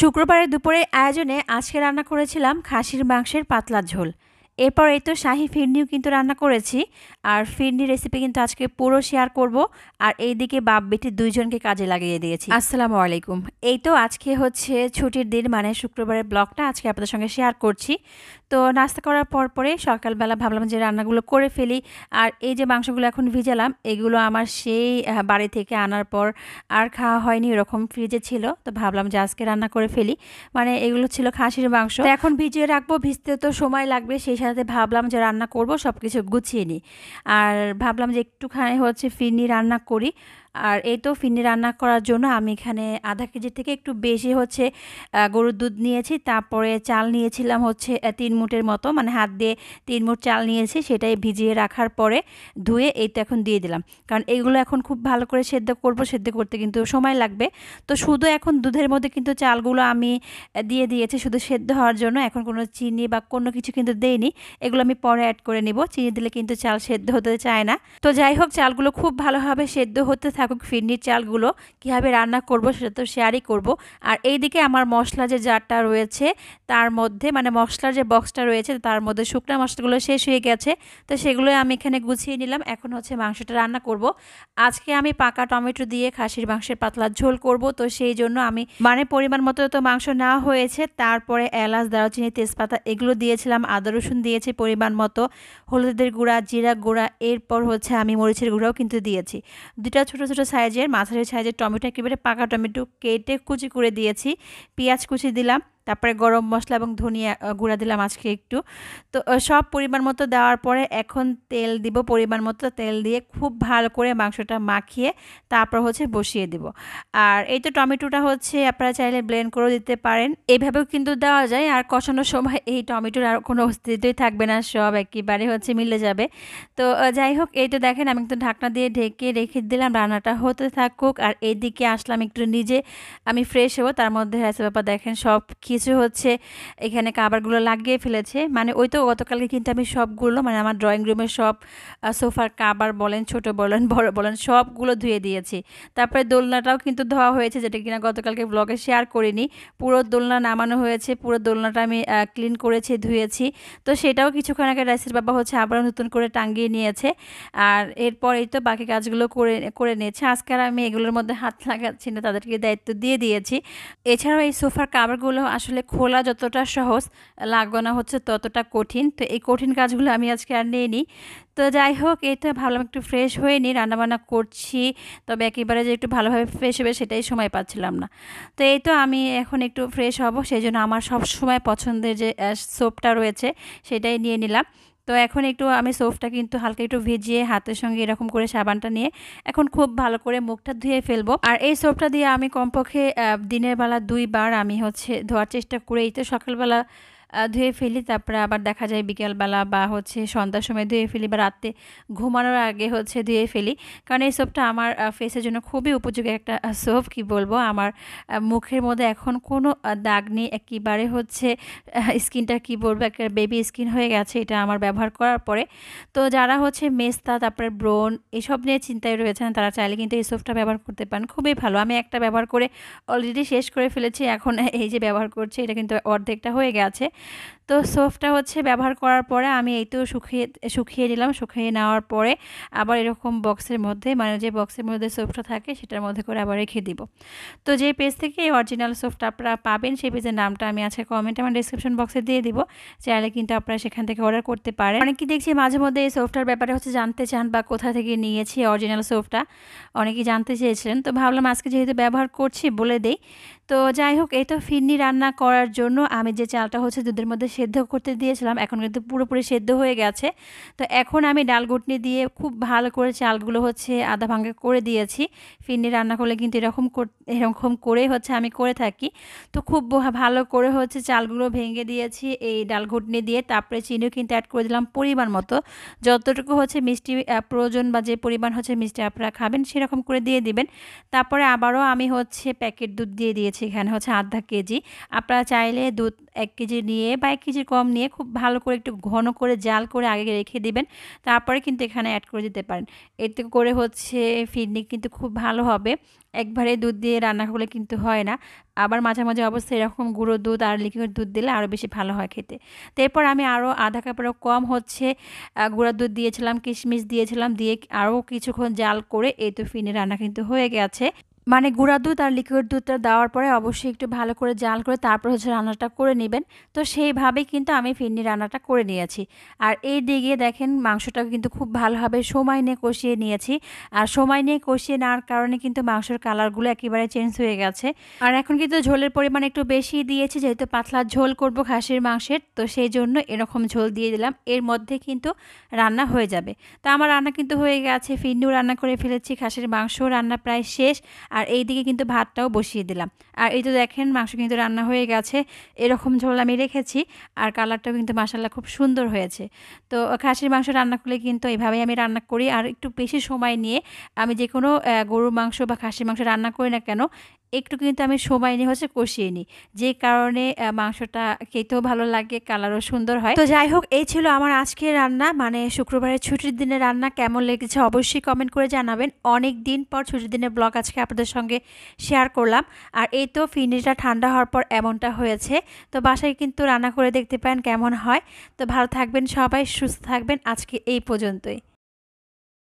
শুক্রবারের দুপুরে আয়োজনে আজকে রান্না করেছিলাম খাসির মাংসের পাতলা ঝোল এরপর এই তো শাহি ফিরনিও কিন্তু রান্না করেছি আর ফিরনি রেসিপি কিন্তু আজকে পুরো শেয়ার করব আর এই দিকে বাপ বেটি দুইজনকে কাজে লাগিয়ে দিয়েছি আসসালামু আলাইকুম এই তো আজকে হচ্ছে ছুটির দিন মানে শুক্রবারের ব্লগটা আজকে আপনাদের সঙ্গে শেয়ার করছি তো নাস্তা করার পর পরে সকালবেলা ভাবলাম যে রান্নাগুলো করে ফেলি আর এই যে মাংসগুলো এখন ভিজালাম এগুলো আমার সেই বাড়ি থেকে আনার পর আর খাওয়া হয়নি এরকম ফ্রিজে ছিল তো ভাবলাম যে আজকে রান্না করে ফেলি মানে এগুলো ছিল খাসির মাংস এখন ভিজিয়ে রাখবো ভিজতে তো সময় লাগবে সেই সাথে ভাবলাম যে রান্না করব সব কিছু গুছিয়ে নিই আর ভাবলাম যে একটুখানি হচ্ছে ফিরনি রান্না করি আর এই তো ফিনি রান্না করার জন্য আমি এখানে আধা কেজি থেকে একটু বেশি হচ্ছে গরুর দুধ নিয়েছি তারপরে চাল নিয়েছিলাম হচ্ছে তিন মুটের মতো মানে হাত দিয়ে তিন মুট চাল নিয়েছি সেটাই ভিজিয়ে রাখার পরে ধুয়ে তো এখন দিয়ে দিলাম কারণ এইগুলো এখন খুব ভালো করে সেদ্ধ করব সেদ্ধ করতে কিন্তু সময় লাগবে তো শুধু এখন দুধের মধ্যে কিন্তু চালগুলো আমি দিয়ে দিয়েছি শুধু সেদ্ধ হওয়ার জন্য এখন কোনো চিনি বা কোনো কিছু কিন্তু দেইনি এগুলো আমি পরে অ্যাড করে নেব চিনি দিলে কিন্তু চাল সেদ্ধ হতে চায় না তো যাই হোক চালগুলো খুব ভালোভাবে সেদ্ধ হতে থাকুক ফিরনির চালগুলো কীভাবে রান্না করব সেটা তো শেয়ারই করব আর এই দিকে আমার মশলা যে জারটা রয়েছে তার মধ্যে মানে মশলার যে বক্সটা রয়েছে তার মধ্যে শুকনো মশলাগুলো শেষ হয়ে গেছে তো সেগুলো আমি এখানে গুছিয়ে নিলাম এখন হচ্ছে মাংসটা রান্না করব আজকে আমি পাকা টমেটো দিয়ে খাসির মাংসের পাতলা ঝোল করব তো সেই জন্য আমি মানে পরিমাণ মতো তো মাংস নেওয়া হয়েছে তারপরে এলাচ দারুচিনি তেজপাতা এগুলো দিয়েছিলাম আদা রসুন দিয়েছি পরিমাণ মতো হলুদের গুঁড়া জিরা গুঁড়া এরপর হচ্ছে আমি মরিচের গুঁড়াও কিন্তু দিয়েছি দুটা ছোট ছোটো সাইজের মাঝারি সাইজের টমেটো একেবারে পাকা টমেটো কেটে কুচি করে দিয়েছি পেঁয়াজ কুচি দিলাম তারপরে গরম মশলা এবং ধনিয়া গুঁড়া দিলাম আজকে একটু তো সব পরিমাণ মতো দেওয়ার পরে এখন তেল দিব পরিমাণ মতো তেল দিয়ে খুব ভালো করে মাংসটা মাখিয়ে তারপর হচ্ছে বসিয়ে দেব আর এই তো টমেটোটা হচ্ছে আপনারা চাইলে ব্লেন্ড করে দিতে পারেন এইভাবেও কিন্তু দেওয়া যায় আর কষানোর সময় এই টমেটোর আর কোনো অস্তিত্বই থাকবে না সব একেবারে হচ্ছে মিলে যাবে তো যাই হোক এই তো দেখেন আমি তো ঢাকনা দিয়ে ঢেকে রেখে দিলাম রান্নাটা হতে থাকুক আর এইদিকে আসলাম একটু নিজে আমি ফ্রেশ হবো তার মধ্যে হ্যাঁ বাবা দেখেন সব কি কিছু হচ্ছে এখানে কাভারগুলো লাগিয়ে ফেলেছে মানে ওই তো গতকালকে কিন্তু আমি সবগুলো মানে আমার ড্রয়িং রুমের সব সোফার কাবার বলেন ছোট বলেন বড় বলেন সবগুলো ধুয়ে দিয়েছি তারপরে দোলনাটাও কিন্তু ধোয়া হয়েছে যেটা কিনা গতকালকে ব্লগে শেয়ার করিনি পুরো দোলনা নামানো হয়েছে পুরো দোলনাটা আমি ক্লিন করেছি ধুয়েছি তো সেটাও কিছুক্ষণ আগে রাইসের বাবা হচ্ছে আবার নতুন করে টাঙ্গিয়ে নিয়েছে আর এরপরেই তো বাকি কাজগুলো করে করে নিয়েছে আজকে আর আমি এগুলোর মধ্যে হাত লাগাচ্ছি না তাদেরকে দায়িত্ব দিয়ে দিয়েছি এছাড়াও এই সোফার কাবারগুলো আসলে আসলে খোলা যতটা সহজ লাগানো হচ্ছে ততটা কঠিন তো এই কঠিন কাজগুলো আমি আজকে আর নিয়ে নিই তো যাই হোক এটা ভাবলাম একটু ফ্রেশ হয়ে নিই রান্নাবান্না করছি তবে একেবারে যে একটু ভালোভাবে ফ্রেশ হবে সেটাই সময় পাচ্ছিলাম না তো এই তো আমি এখন একটু ফ্রেশ হব সেই জন্য আমার সব সময় পছন্দের যে সোপটা রয়েছে সেটাই নিয়ে নিলাম তো এখন একটু আমি সোফটা কিন্তু হালকা একটু ভিজিয়ে হাতের সঙ্গে এরকম করে সাবানটা নিয়ে এখন খুব ভালো করে মুখটা ধুয়ে ফেলবো আর এই সোফটা দিয়ে আমি কমপক্ষে দিনের বেলা দুইবার আমি হচ্ছে ধোয়ার চেষ্টা করেই তো সকালবেলা ধুয়ে ফেলি তারপরে আবার দেখা যায় বিকেলবেলা বা হচ্ছে সন্ধ্যার সময় ধুয়ে ফেলি বা রাত্রে ঘুমানোর আগে হচ্ছে ধুয়ে ফেলি কারণ এই সোপটা আমার ফেসের জন্য খুবই উপযোগী একটা সোপ কি বলবো আমার মুখের মধ্যে এখন কোনো দাগ নেই একেবারে হচ্ছে স্কিনটা কি বলবো একটা বেবি স্কিন হয়ে গেছে এটা আমার ব্যবহার করার পরে তো যারা হচ্ছে মেস্তা তারপরে ব্রোন এসব নিয়ে চিন্তায় রয়েছেন তারা চাইলে কিন্তু এই সোপটা ব্যবহার করতে পারেন খুবই ভালো আমি একটা ব্যবহার করে অলরেডি শেষ করে ফেলেছি এখন এই যে ব্যবহার করছি এটা কিন্তু অর্ধেকটা হয়ে গেছে তো সোফটা হচ্ছে ব্যবহার করার পরে আমি এই তো শুকিয়ে শুকিয়ে নিলাম শুকিয়ে নেওয়ার পরে আবার এরকম বক্সের মধ্যে মানে যে বক্সের মধ্যে সোফটা থাকে সেটার মধ্যে করে আবার রেখে দিব তো যে পেজ থেকে এই অরিজিনাল সোফটা আপনারা পাবেন সেই পেজের নামটা আমি আজকে কমেন্ট আমার ডিসক্রিপশন বক্সে দিয়ে দিব চাইলে কিন্তু আপনারা সেখান থেকে অর্ডার করতে পারেন অনেকেই দেখছি মাঝে মধ্যে এই সোফটার ব্যাপারে হচ্ছে জানতে চান বা কোথা থেকে নিয়েছি অরিজিনাল সোফটা অনেকেই জানতে চেয়েছিলেন তো ভাবলাম আজকে যেহেতু ব্যবহার করছি বলে দেই তো যাই হোক এই তো ফিরনি রান্না করার জন্য আমি যে চালটা হচ্ছে দুধের মধ্যে সেদ্ধ করতে দিয়েছিলাম এখন কিন্তু পুরোপুরি সেদ্ধ হয়ে গেছে তো এখন আমি ডাল ঘুটনি দিয়ে খুব ভালো করে চালগুলো হচ্ছে আদা ভাঙ্গা করে দিয়েছি ফিরনি রান্না করলে কিন্তু এরকম এরকম করেই হচ্ছে আমি করে থাকি তো খুব ভালো করে হচ্ছে চালগুলো ভেঙে দিয়েছি এই ডাল ঘুটনি দিয়ে তারপরে চিনিও কিন্তু অ্যাড করে দিলাম পরিমাণ মতো যতটুকু হচ্ছে মিষ্টি প্রয়োজন বা যে পরিমাণ হচ্ছে মিষ্টি আপনারা খাবেন সেরকম করে দিয়ে দিবেন তারপরে আবারও আমি হচ্ছে প্যাকেট দুধ দিয়ে দিয়েছি এখানে হচ্ছে আধা কেজি আপনারা চাইলে দুধ এক কেজি নিয়ে নিয়ে বা এক কেজির কম নিয়ে খুব ভালো করে একটু ঘন করে জাল করে আগে রেখে দিবেন তারপরে কিন্তু এখানে অ্যাড করে দিতে পারেন এতে করে হচ্ছে ফিডনি কিন্তু খুব ভালো হবে একবারে দুধ দিয়ে রান্না করলে কিন্তু হয় না আবার মাঝে মাঝে অবস্থায় এরকম গুঁড়ো দুধ আর লিকুইড দুধ দিলে আরও বেশি ভালো হয় খেতে তারপর আমি আরও আধা কাপেরও কম হচ্ছে গুঁড়ো দুধ দিয়েছিলাম কিশমিশ দিয়েছিলাম দিয়ে আরও কিছুক্ষণ জাল করে এই তো ফিনে রান্না কিন্তু হয়ে গেছে মানে গুঁড়া দুধ আর লিকুইড দুধটা দেওয়ার পরে অবশ্যই একটু ভালো করে জাল করে তারপর হচ্ছে রান্নাটা করে নেবেন তো সেইভাবেই কিন্তু আমি ফিরনি রান্নাটা করে নিয়েছি আর এই দিকে দেখেন মাংসটাকে কিন্তু খুব ভালোভাবে সময় নিয়ে কষিয়ে নিয়েছি আর সময় নিয়ে কষিয়ে নেওয়ার কারণে কিন্তু মাংসের কালারগুলো একেবারে চেঞ্জ হয়ে গেছে আর এখন কিন্তু ঝোলের পরিমাণ একটু বেশি দিয়েছি যেহেতু পাতলা ঝোল করব খাসির মাংসের তো সেই জন্য এরকম ঝোল দিয়ে দিলাম এর মধ্যে কিন্তু রান্না হয়ে যাবে তো আমার রান্না কিন্তু হয়ে গেছে ফিরনিও রান্না করে ফেলেছি খাসির মাংস রান্না প্রায় শেষ আর এই দিকে কিন্তু ভাতটাও বসিয়ে দিলাম আর এই তো দেখেন মাংস কিন্তু রান্না হয়ে গেছে এরকম ঝোল আমি রেখেছি আর কালারটাও কিন্তু মাসাল্লা খুব সুন্দর হয়েছে তো খাসির মাংস রান্না করলে কিন্তু এইভাবেই আমি রান্না করি আর একটু বেশি সময় নিয়ে আমি যে কোনো গরুর মাংস বা খাসির মাংস রান্না করি না কেন একটু কিন্তু আমি সময় নিয়ে হচ্ছে কষিয়ে নিই যে কারণে মাংসটা খেতেও ভালো লাগে কালারও সুন্দর হয় তো যাই হোক এই ছিল আমার আজকের রান্না মানে শুক্রবারের ছুটির দিনে রান্না কেমন লেগেছে অবশ্যই কমেন্ট করে জানাবেন অনেক দিন পর ছুটির দিনের ব্লগ আজকে আপনাদের সঙ্গে শেয়ার করলাম আর এই তো ফিনিটা ঠান্ডা হওয়ার পর এমনটা হয়েছে তো বাসায় কিন্তু রান্না করে দেখতে পান কেমন হয় তো ভালো থাকবেন সবাই সুস্থ থাকবেন আজকে এই পর্যন্তই